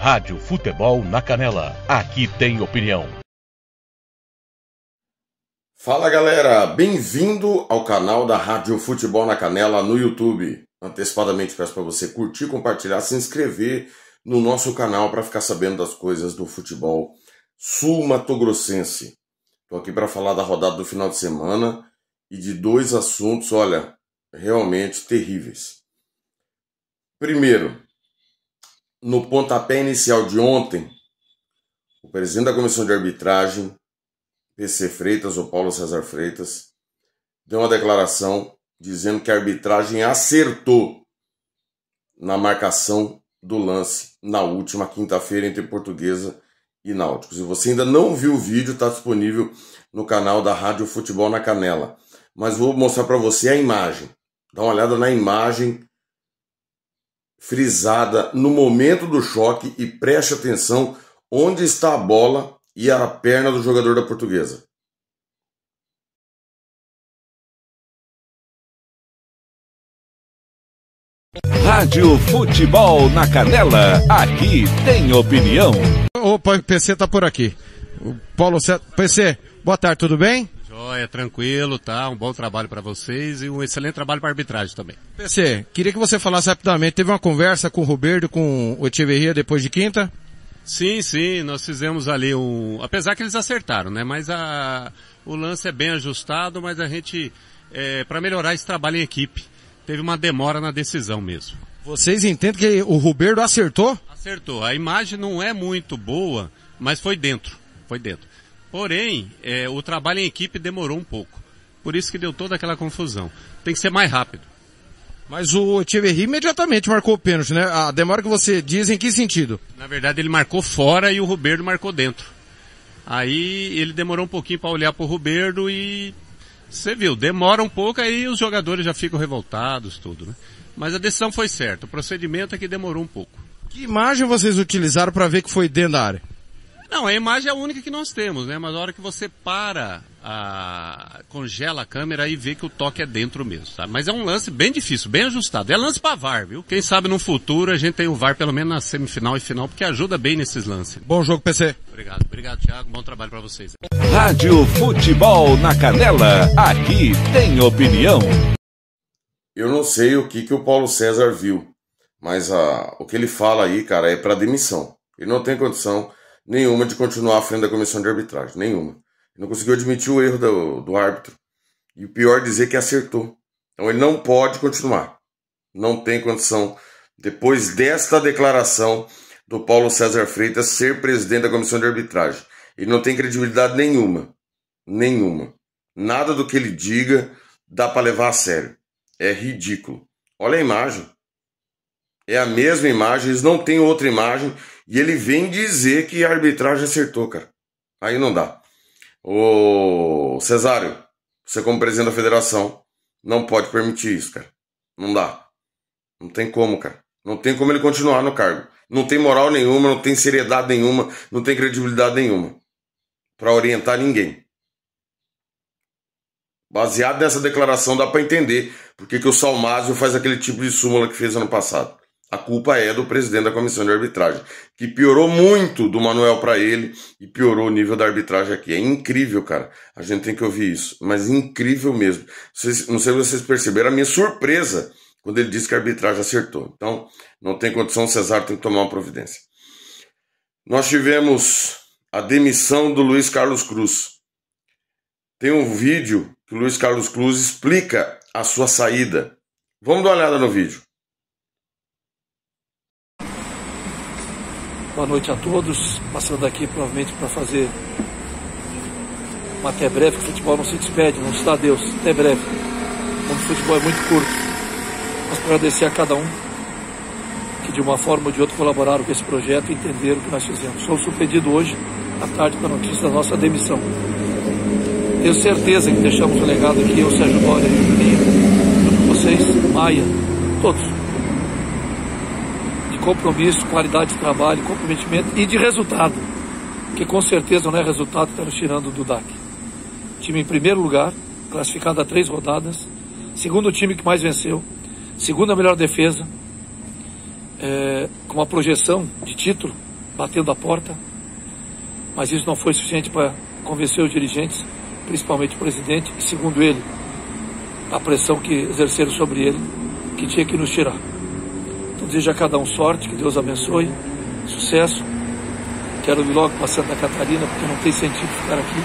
Rádio Futebol na Canela. Aqui tem opinião. Fala galera, bem-vindo ao canal da Rádio Futebol na Canela no YouTube. Antecipadamente peço para você curtir, compartilhar, se inscrever no nosso canal para ficar sabendo das coisas do futebol sul-mato-grossense. Estou aqui para falar da rodada do final de semana e de dois assuntos, olha, realmente terríveis. Primeiro, no pontapé inicial de ontem, o presidente da comissão de arbitragem, PC Freitas ou Paulo César Freitas, deu uma declaração dizendo que a arbitragem acertou na marcação do lance na última quinta-feira entre Portuguesa e Náutico. Se você ainda não viu o vídeo, está disponível no canal da Rádio Futebol na Canela. Mas vou mostrar para você a imagem. Dá uma olhada na imagem frisada no momento do choque e preste atenção onde está a bola e a perna do jogador da portuguesa. Rádio Futebol na Canela, aqui tem opinião. Opa, o PC tá por aqui. O Paulo César. PC, boa tarde, tudo bem? Joia, tranquilo, tá? Um bom trabalho para vocês e um excelente trabalho para arbitragem também. PC, queria que você falasse rapidamente, teve uma conversa com o Roberto, com o Echeverria depois de quinta? Sim, sim, nós fizemos ali um, apesar que eles acertaram, né? Mas a, o lance é bem ajustado, mas a gente, é, para melhorar esse trabalho em equipe, teve uma demora na decisão mesmo. Vocês entendem que o Roberto acertou? Acertou. A imagem não é muito boa, mas foi dentro, foi dentro. Porém, é, o trabalho em equipe demorou um pouco. Por isso que deu toda aquela confusão. Tem que ser mais rápido. Mas o Echeverry imediatamente marcou o pênalti, né? A demora que você diz, em que sentido? Na verdade, ele marcou fora e o Ruberdo marcou dentro. Aí ele demorou um pouquinho para olhar para o Ruberdo e você viu, demora um pouco, aí os jogadores já ficam revoltados, tudo, né? Mas a decisão foi certa, o procedimento é que demorou um pouco. Que imagem vocês utilizaram para ver que foi dentro da área? Não, a imagem é a única que nós temos, né? Mas na hora que você para, a... congela a câmera e vê que o toque é dentro mesmo, tá? Mas é um lance bem difícil, bem ajustado. É lance para VAR, viu? Quem sabe no futuro a gente tem o VAR pelo menos na semifinal e final, porque ajuda bem nesses lances. Bom jogo, PC. Obrigado, obrigado, Thiago. Bom trabalho para vocês. Rádio Futebol na Canela, aqui tem opinião. Eu não sei o que, que o Paulo César viu, mas a... Ah, o que ele fala aí, cara, é para demissão. Ele não tem condição nenhuma de continuar à frente da comissão de arbitragem, nenhuma. não conseguiu admitir o erro do, do árbitro. E o pior, é dizer que acertou. Então ele não pode continuar. Não tem condição, depois desta declaração do Paulo César Freitas, ser presidente da comissão de arbitragem. Ele não tem credibilidade nenhuma. Nenhuma. Nada do que ele diga dá para levar a sério. É ridículo. Olha a imagem. É a mesma imagem, eles não têm outra imagem e ele vem dizer que a arbitragem acertou, cara. Aí não dá. Ô Cesário, você como presidente da federação não pode permitir isso, cara. Não dá. Não tem como, cara. Não tem como ele continuar no cargo. Não tem moral nenhuma, não tem seriedade nenhuma, não tem credibilidade nenhuma para orientar ninguém. Baseado nessa declaração dá para entender por que o Salmásio faz aquele tipo de súmula que fez ano passado a culpa é do presidente da comissão de arbitragem, que piorou muito do Manuel para ele e piorou o nível da arbitragem aqui. É incrível, cara. A gente tem que ouvir isso, mas incrível mesmo. Vocês, não sei se vocês perceberam a minha surpresa quando ele disse que a arbitragem acertou. Então, não tem condição, o Cesário tem que tomar uma providência. Nós tivemos a demissão do Luiz Carlos Cruz. Tem um vídeo que o Luiz Carlos Cruz explica a sua saída. Vamos dar uma olhada no vídeo. Boa noite a todos. Passando aqui provavelmente para fazer uma até breve, que o futebol não se despede, não está Deus. Até breve. O futebol é muito curto. Mas para agradecer a cada um que de uma forma ou de outra colaboraram com esse projeto e entenderam o que nós fizemos. Sou surpreendido hoje à tarde com a notícia da nossa demissão. Tenho certeza que deixamos um legado aqui, eu, Sérgio Bora e o Juninho, junto com vocês, Maia, compromisso, qualidade de trabalho, comprometimento e de resultado, que com certeza não é resultado que estamos tirando do DAC. Time em primeiro lugar, classificado a três rodadas, segundo time que mais venceu, segunda melhor defesa, é, com uma projeção de título, batendo a porta, mas isso não foi suficiente para convencer os dirigentes, principalmente o presidente, e segundo ele, a pressão que exerceram sobre ele, que tinha que nos tirar. Desejo a cada um sorte, que Deus abençoe, sucesso. Quero ir logo para Santa Catarina, porque não tem sentido ficar aqui.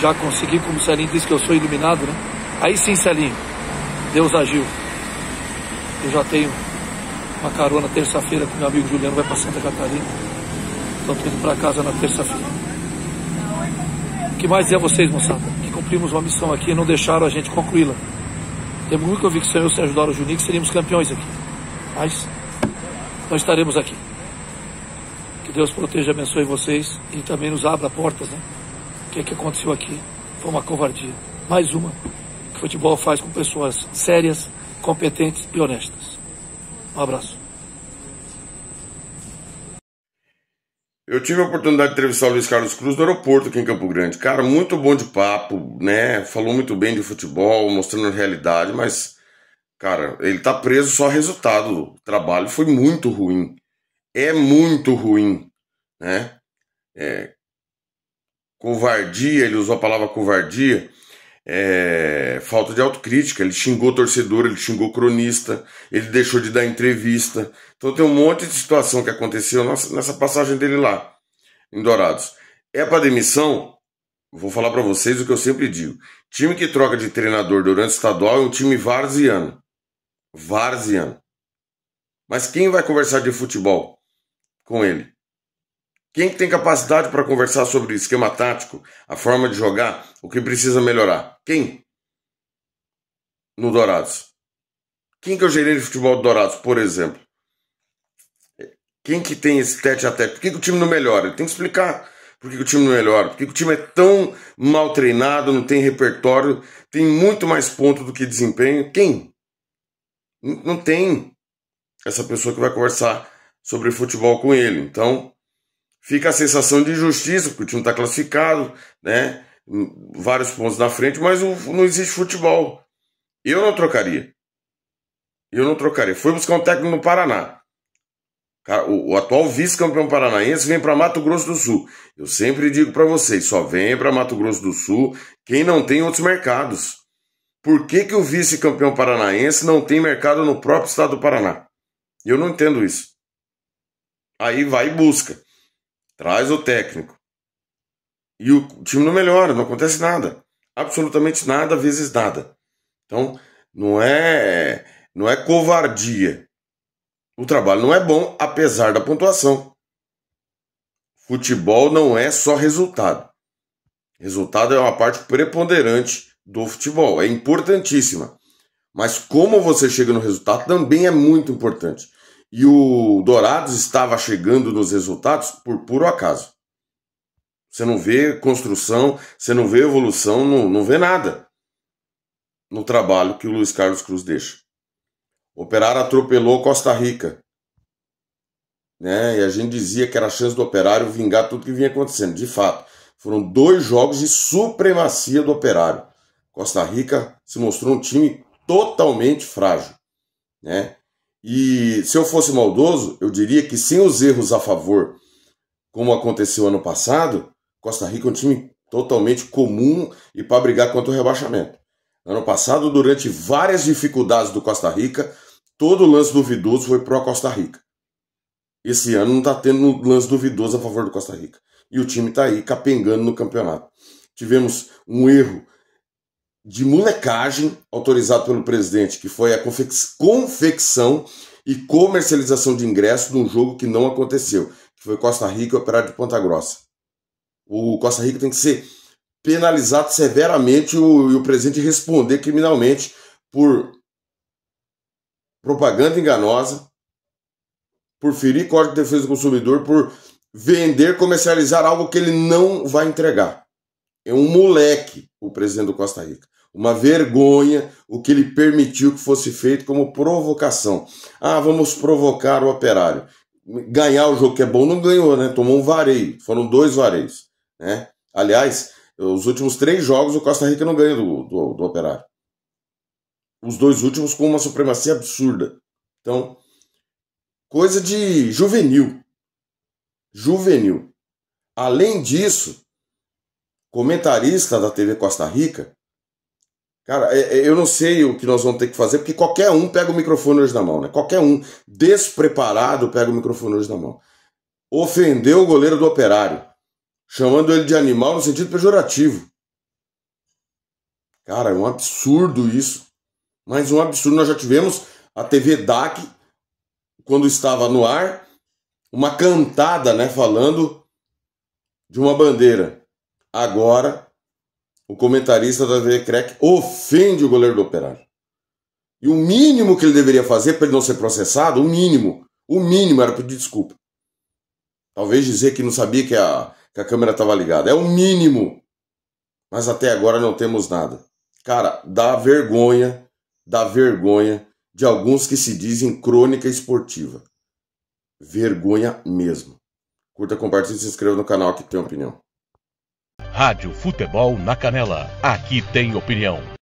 Já consegui, como o Celinho disse que eu sou iluminado, né? Aí sim, Celinho, Deus agiu. Eu já tenho uma carona terça-feira com meu amigo Juliano, vai para Santa Catarina. Então estou indo para casa na terça-feira. O que mais é vocês, moçada? Que cumprimos uma missão aqui e não deixaram a gente concluí-la. Temos muita convicção eu se ajudar o Juninho que seríamos campeões aqui mas nós estaremos aqui. Que Deus proteja e abençoe vocês e também nos abra portas, né? O que, é que aconteceu aqui foi uma covardia. Mais uma que o futebol faz com pessoas sérias, competentes e honestas. Um abraço. Eu tive a oportunidade de entrevistar o Luiz Carlos Cruz no aeroporto aqui em Campo Grande. Cara, muito bom de papo, né? Falou muito bem de futebol, mostrando a realidade, mas Cara, ele tá preso só resultado. O trabalho foi muito ruim. É muito ruim, né? É, covardia, ele usou a palavra covardia, é, falta de autocrítica, ele xingou torcedor, ele xingou cronista, ele deixou de dar entrevista. Então tem um monte de situação que aconteceu nessa passagem dele lá, em Dourados. É para demissão? Vou falar para vocês o que eu sempre digo. Time que troca de treinador durante o estadual é um time varziano várzea. Mas quem vai conversar de futebol com ele? Quem tem capacidade para conversar sobre esquema tático, a forma de jogar, o que precisa melhorar? Quem? No Dourados. Quem que é o gerente de futebol do Dourados, por exemplo? Quem que tem esse tete a tete? Por que, que o time não melhora? Ele tem que explicar por que, que o time não melhora. Por que, que o time é tão mal treinado, não tem repertório, tem muito mais ponto do que desempenho. Quem? não tem essa pessoa que vai conversar sobre futebol com ele. Então, fica a sensação de injustiça, porque o time está classificado, né? Hum, vários pontos na frente, mas não existe futebol. Eu não trocaria. Eu não trocaria. Fui buscar um técnico no Paraná. O, atual vice-campeão paranaense vem para Mato Grosso do Sul. Eu sempre digo para vocês: só vem para Mato Grosso do Sul quem não tem outros mercados. Por que, que o vice-campeão paranaense não tem mercado no próprio estado do Paraná? Eu não entendo isso. Aí vai e busca. Traz o técnico. E o time não melhora, não acontece nada. Absolutamente nada, vezes nada. Então, não é, não é covardia. O trabalho não é bom, apesar da pontuação. Futebol não é só resultado. Resultado é uma parte preponderante do futebol. É importantíssima. Mas como você chega no resultado também é muito importante. E o Dourados estava chegando nos resultados por puro acaso. Você não vê construção, você não vê evolução, não, não vê nada no trabalho que o Luiz Carlos Cruz deixa. Operário atropelou Costa Rica. Né? E a gente dizia que era a chance do Operário vingar tudo que vinha acontecendo. De fato, foram dois jogos de supremacia do Operário. Costa Rica se mostrou um time totalmente frágil, né? E se eu fosse maldoso, eu diria que sem os erros a favor, como aconteceu ano passado, Costa Rica é um time totalmente comum e para brigar contra o rebaixamento. Ano passado, durante várias dificuldades do Costa Rica, todo lance duvidoso foi pro Costa Rica. Esse ano não está tendo lance duvidoso a favor do Costa Rica. E o time está aí capengando no campeonato. Tivemos um erro de molecagem autorizado pelo presidente, que foi a confecção e comercialização de ingressos de um jogo que não aconteceu, que foi Costa Rica e Operário de Ponta Grossa. O Costa Rica tem que ser penalizado severamente e o, e o presidente responder criminalmente por propaganda enganosa, por ferir código de defesa do consumidor, por vender, comercializar algo que ele não vai entregar. É um moleque o presidente do Costa Rica uma vergonha o que ele permitiu que fosse feito como provocação. Ah, vamos provocar o operário. Ganhar o jogo que é bom não ganhou, né? Tomou um vareio. Foram dois vareios. Né? Aliás, os últimos três jogos o Costa Rica não ganhou do, do, do operário. Os dois últimos com uma supremacia absurda. Então, coisa de juvenil. Juvenil. Além disso, comentarista da TV Costa Rica, Cara, é, é, eu não sei o que nós vamos ter que fazer, porque qualquer um pega o microfone hoje na mão, né? Qualquer um despreparado pega o microfone hoje na mão. Ofendeu o goleiro do operário, chamando ele de animal no sentido pejorativo. Cara, é um absurdo isso. Mas um absurdo. Nós já tivemos a TV DAC, quando estava no ar, uma cantada, né? Falando de uma bandeira. Agora o comentarista da TV Crack ofende o goleiro do Operário. E o mínimo que ele deveria fazer para ele não ser processado, o mínimo, o mínimo era pedir desculpa. Talvez dizer que não sabia que a, que a câmera estava ligada. É o mínimo. Mas até agora não temos nada. Cara, dá vergonha, dá vergonha de alguns que se dizem crônica esportiva. Vergonha mesmo. Curta, compartilhe, se inscreva no canal que tem opinião. Rádio Futebol na Canela. Aqui tem opinião.